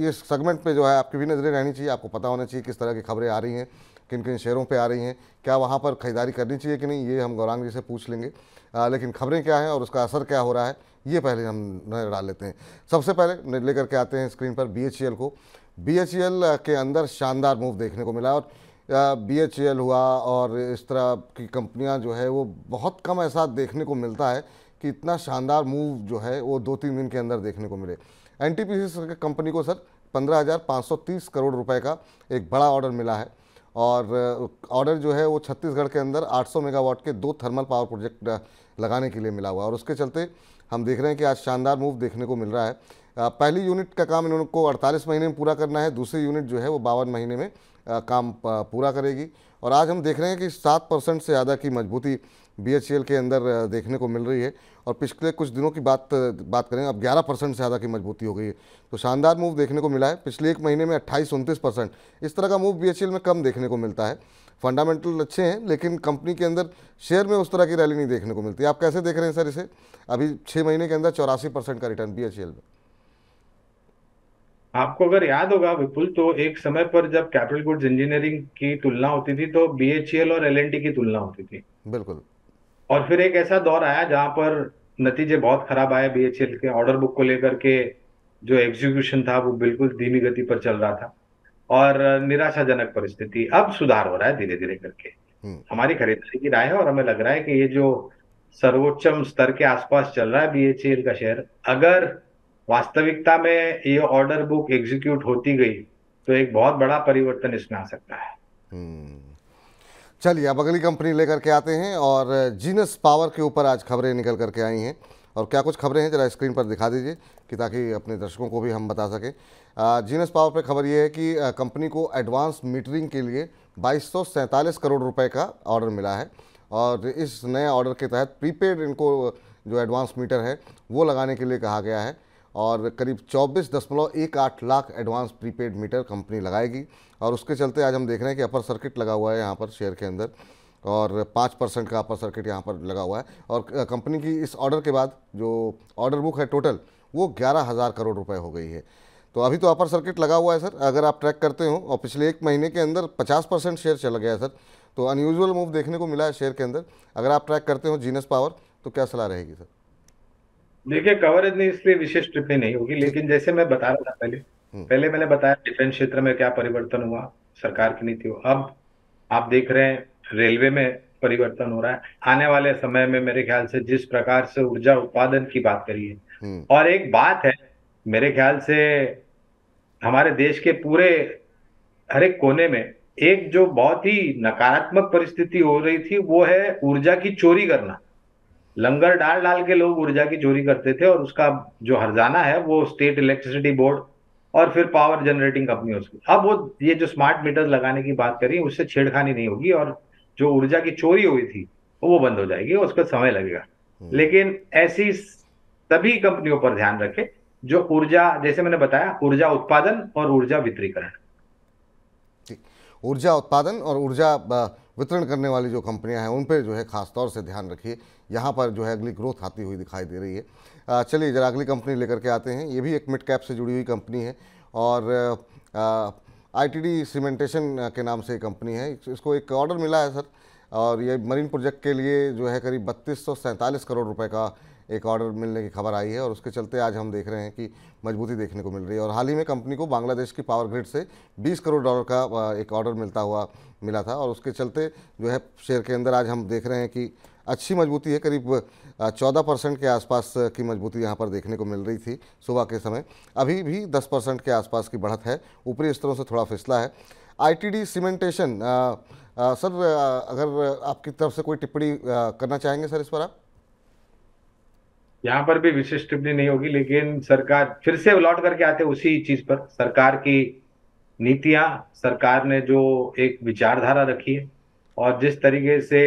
ये सेगमेंट में जो है आपकी भी नज़रें रहनी चाहिए आपको पता होना चाहिए किस तरह की खबरें आ रही हैं किन किन शहरों पे आ रही हैं क्या वहाँ पर खरीदारी करनी चाहिए कि नहीं ये हम गौरांग जी से पूछ लेंगे आ, लेकिन खबरें क्या हैं और उसका असर क्या हो रहा है ये पहले हम नजर डाल लेते हैं सबसे पहले लेकर के आते हैं स्क्रीन पर बी e को बी e के अंदर शानदार मूव देखने को मिला और बी एच e हुआ और इस तरह की कंपनियाँ जो है वो बहुत कम ऐसा देखने को मिलता है कि इतना शानदार मूव जो है वो दो तीन दिन के अंदर देखने को मिले एन टी कंपनी को सर 15,530 करोड़ रुपए का एक बड़ा ऑर्डर मिला है और ऑर्डर uh, जो है वो छत्तीसगढ़ के अंदर 800 मेगावाट के दो थर्मल पावर प्रोजेक्ट लगाने के लिए मिला हुआ और उसके चलते हम देख रहे हैं कि आज शानदार मूव देखने को मिल रहा है uh, पहली यूनिट का काम इन्होंने को 48 महीने में पूरा करना है दूसरी यूनिट जो है वो बावन महीने में uh, काम पूरा करेगी और आज हम देख रहे हैं कि सात परसेंट से ज़्यादा की मजबूती बी के अंदर देखने को मिल रही है और पिछले कुछ दिनों की बात बात करें अब 11 परसेंट से ज़्यादा की मजबूती हो गई है तो शानदार मूव देखने को मिला है पिछले एक महीने में अट्ठाईस उनतीस परसेंट इस तरह का मूव बी में कम देखने को मिलता है फंडामेंटल अच्छे हैं लेकिन कंपनी के अंदर शेयर में उस तरह की रैली नहीं देखने को मिलती आप कैसे देख रहे हैं सर इसे अभी छः महीने के अंदर चौरासी परसेंट का रिटर्न बी में आपको अगर याद होगा विपुल तो एक समय पर जब कैपिटल गुड्स इंजीनियरिंग की तुलना होती थी तो बीएचईएल और एलएनटी की तुलना होती थी बिल्कुल और फिर एक ऐसा दौर आया जहां पर नतीजे बहुत खराब आए बी के ऑर्डर बुक को लेकर के जो एग्जीक्यूशन था वो बिल्कुल धीमी गति पर चल रहा था और निराशाजनक परिस्थिति अब सुधार हो रहा है धीरे धीरे करके हम्म। हमारी खरीदारी की राय है और हमें लग रहा है कि ये जो सर्वोच्चम स्तर के आसपास चल रहा है बीएचईएल का शेयर अगर वास्तविकता में ये ऑर्डर बुक एग्जीक्यूट होती गई तो एक बहुत बड़ा परिवर्तन इसमें आ सकता है हम्म। चलिए अब अगली कंपनी लेकर के आते हैं और जीनस पावर के ऊपर आज खबरें निकल करके आई हैं और क्या कुछ खबरें हैं ज़रा स्क्रीन पर दिखा दीजिए कि ताकि अपने दर्शकों को भी हम बता सकें जीनस पावर पर खबर ये है कि कंपनी को एडवांस मीटरिंग के लिए बाईस करोड़ रुपए का ऑर्डर मिला है और इस नए ऑर्डर के तहत प्रीपेड इनको जो एडवांस मीटर है वो लगाने के लिए कहा गया है और करीब चौबीस दशमलव एक आठ lakh advance prepaid meter company लगाएगी और उसके चलते आज हम देख रहे हैं कि अपर सर्किट लगा हुआ है यहाँ पर शेयर के अंदर और पाँच परसेंट का अपर सर्किट यहाँ पर लगा हुआ है और कंपनी की इस ऑर्डर के बाद जो ऑर्डर बुक है टोटल वो ग्यारह हज़ार करोड़ रुपए हो गई है तो अभी तो अपर सर्किट लगा हुआ है सर अगर आप ट्रैक करते हो और पिछले एक महीने के अंदर पचास परसेंट शेयर चला गया है सर तो अनयूजल मूव देखने को मिला है शेयर के अंदर अगर आप ट्रैक करते हो जीनस पावर तो क्या सलाह रहेगी सर देखिए कवरेज नहीं इसलिए विशेष टिप्पणी नहीं होगी लेकिन जैसे मैं बता रहा था पहले हम्म। पहले मैंने बताया डिफेंस क्षेत्र में क्या परिवर्तन हुआ सरकार की नीति अब आप देख रहे हैं रेलवे में परिवर्तन हो रहा है आने वाले समय में मेरे ख्याल से जिस प्रकार से ऊर्जा उत्पादन की बात करिए हम्म। और एक बात है मेरे ख्याल से हमारे देश के पूरे हर एक कोने में एक जो बहुत ही नकारात्मक परिस्थिति हो रही थी वो है ऊर्जा की चोरी करना लंगर डाल डाल के लोग ऊर्जा की चोरी करते थे और उसका जो हरजाना है वो स्टेट इलेक्ट्रिसिटी बोर्ड और फिर पावर जनरेटिंग कंपनी उसकी अब वो ये जो स्मार्ट मीटर लगाने की बात करी उससे छेड़खानी नहीं होगी और जो ऊर्जा की चोरी हुई थी वो बंद हो जाएगी उसका समय लगेगा हम्म। लेकिन ऐसी सभी कंपनियों पर ध्यान रखें जो ऊर्जा जैसे मैंने बताया ऊर्जा उत्पादन और ऊर्जा वितरीकरण ऊर्जा उत्पादन और ऊर्जा वितरण करने वाली जो कंपनियां हैं उन पर जो है खासतौर से ध्यान रखिए यहाँ पर जो है अगली ग्रोथ आती हुई दिखाई दे रही है चलिए जरा अगली कंपनी लेकर के आते हैं ये भी एक मिड कैप से जुड़ी हुई कंपनी है और आईटीडी सीमेंटेशन के नाम से कंपनी है इसको एक ऑर्डर मिला है सर और ये मरीन प्रोजेक्ट के लिए जो है करीब बत्तीस करोड़ रुपये का एक ऑर्डर मिलने की खबर आई है और उसके चलते आज हम देख रहे हैं कि मजबूती देखने को मिल रही है और हाल ही में कंपनी को बांग्लादेश की पावर ग्रिड से 20 करोड़ डॉलर का एक ऑर्डर मिलता हुआ मिला था और उसके चलते जो है शेयर के अंदर आज हम देख रहे हैं कि अच्छी मजबूती है करीब 14 परसेंट के आसपास की मजबूती यहाँ पर देखने को मिल रही थी सुबह के समय अभी भी दस परसेंट के आसपास की बढ़त है ऊपरी स्तरों से थोड़ा फिसला है आईटीडी सीमेंटेशन सर अगर आपकी तरफ से कोई टिप्पणी करना चाहेंगे सर इस पर आप यहाँ पर भी विशेष टिप्पणी नहीं होगी लेकिन सरकार फिर से लौट करके आते उसी चीज पर सरकार की नीतियां सरकार ने जो एक विचारधारा रखी है और जिस तरीके से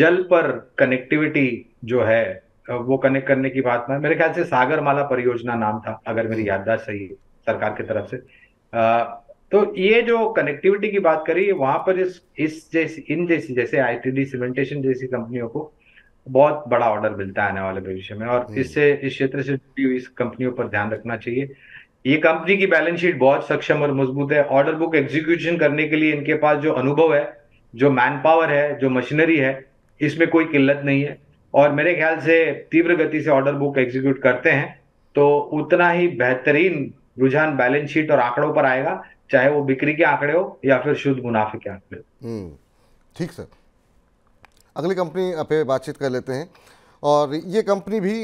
जल पर कनेक्टिविटी जो है वो कनेक्ट करने की बात में मेरे ख्याल से सागरमाला परियोजना नाम था अगर मेरी याददाश्त सही है सरकार की तरफ से तो ये जो कनेक्टिविटी की बात करी वहां पर इस इस जैसी इन जैसी जैसे आईटीडी सीमेंटेशन जैसी कंपनियों को बहुत बड़ा ऑर्डर मिलता है आने वाले भविष्य में और हम्म। इससे इस क्षेत्र से जुड़ी हुई कंपनियों पर ध्यान रखना चाहिए ये कंपनी की बैलेंस शीट बहुत सक्षम और मजबूत है ऑर्डर बुक एग्जीक्यूशन करने के लिए इनके पास जो अनुभव है जो मैन पावर है जो मशीनरी है इसमें कोई किल्लत नहीं है और मेरे ख्याल से तीव्र गति से ऑर्डर बुक एग्जीक्यूट करते हैं तो उतना ही बेहतरीन रुझान बैलेंस शीट और आंकड़ों पर आएगा चाहे वो बिक्री के आंकड़े हो या फिर शुद्ध मुनाफे के आंकड़े हो हम्म। ठीक सर अगली कंपनी पे बातचीत कर लेते हैं और ये कंपनी भी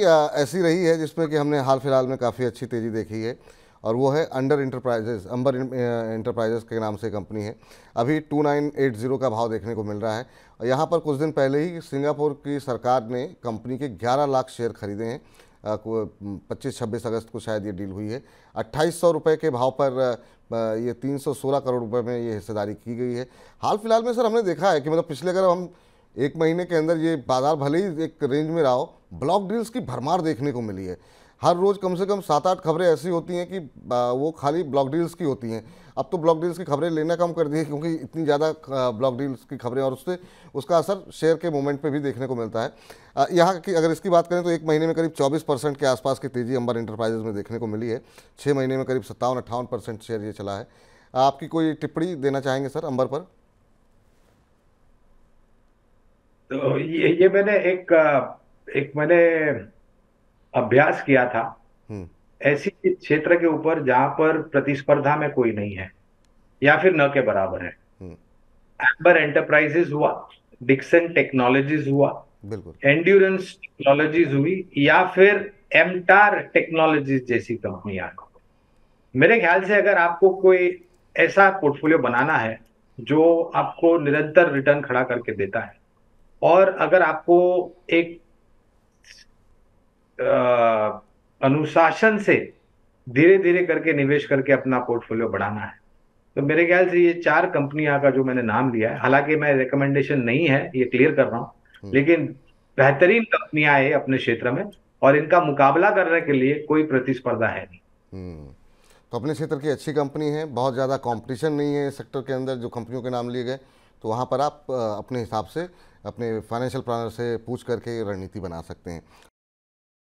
ऐसी रही है जिसमें कि हमने हाल फिलहाल में काफ़ी अच्छी तेज़ी देखी है और वो है अंडर इंटरप्राइजेज अंबर इंटरप्राइजेज के नाम से कंपनी है अभी 2980 का भाव देखने को मिल रहा है और यहाँ पर कुछ दिन पहले ही सिंगापुर की सरकार ने कंपनी के 11 लाख शेयर खरीदे हैं पच्चीस छब्बीस अगस्त को शायद ये डील हुई है अट्ठाईस सौ रुपये के भाव पर ये 316 करोड़ रुपए में ये हिस्सेदारी की गई है हाल फिलहाल में सर हमने देखा है कि मतलब पिछले अगर हम एक महीने के अंदर ये बाज़ार भले ही एक रेंज में रहा हो ब्लॉक डील्स की भरमार देखने को मिली है हर रोज़ कम से कम सात आठ खबरें ऐसी होती हैं कि वो खाली ब्लॉक डील्स की होती हैं अब तो ब्लॉक डील्स की खबरें लेना कम कर दी है क्योंकि इतनी ज़्यादा ब्लॉक डील्स की खबरें और उससे उसका असर शेयर के मूवमेंट पे भी देखने को मिलता है यहाँ की अगर इसकी बात करें तो एक महीने में करीब 24 परसेंट के आसपास की तेज़ी अंबर इंटरप्राइजेज में देखने को मिली है छः महीने में करीब सत्तावन अट्ठावन शेयर ये चला है आपकी कोई टिप्पणी देना चाहेंगे सर अंबर पर तो, तो ये ये मैंने एक एक मैंने अभ्यास किया था हम्म। ऐसी क्षेत्र के ऊपर जहां पर प्रतिस्पर्धा में कोई नहीं है या फिर न के बराबर है एम्बर हम्म। एंटरप्राइजेस हुआ डिक्सन टेक्नोलॉजीज हुआ बिल्कुल टेक्नोलॉजीज हुई या फिर एमटार टेक्नोलॉजीज जैसी कंपनियां मेरे ख्याल से अगर आपको कोई ऐसा पोर्टफोलियो बनाना है जो आपको निरंतर रिटर्न खड़ा करके देता है और अगर आपको एक आ, अनुशासन से धीरे धीरे करके निवेश करके अपना पोर्टफोलियो बढ़ाना है तो मेरे ख्याल से ये चार कंपनियां का जो मैंने नाम लिया है हालांकि मैं रिकमेंडेशन नहीं है ये क्लियर कर रहा हूँ हम्म। लेकिन बेहतरीन कंपनियां है अपने क्षेत्र में और इनका मुकाबला करने के लिए कोई प्रतिस्पर्धा है नहीं हम्म। तो अपने क्षेत्र की अच्छी कंपनी है बहुत ज़्यादा कॉम्पिटिशन नहीं है सेक्टर के अंदर जो कंपनियों के नाम लिए गए तो वहाँ पर आप अपने हिसाब से अपने फाइनेंशियल प्लानर से पूछ करके रणनीति बना सकते हैं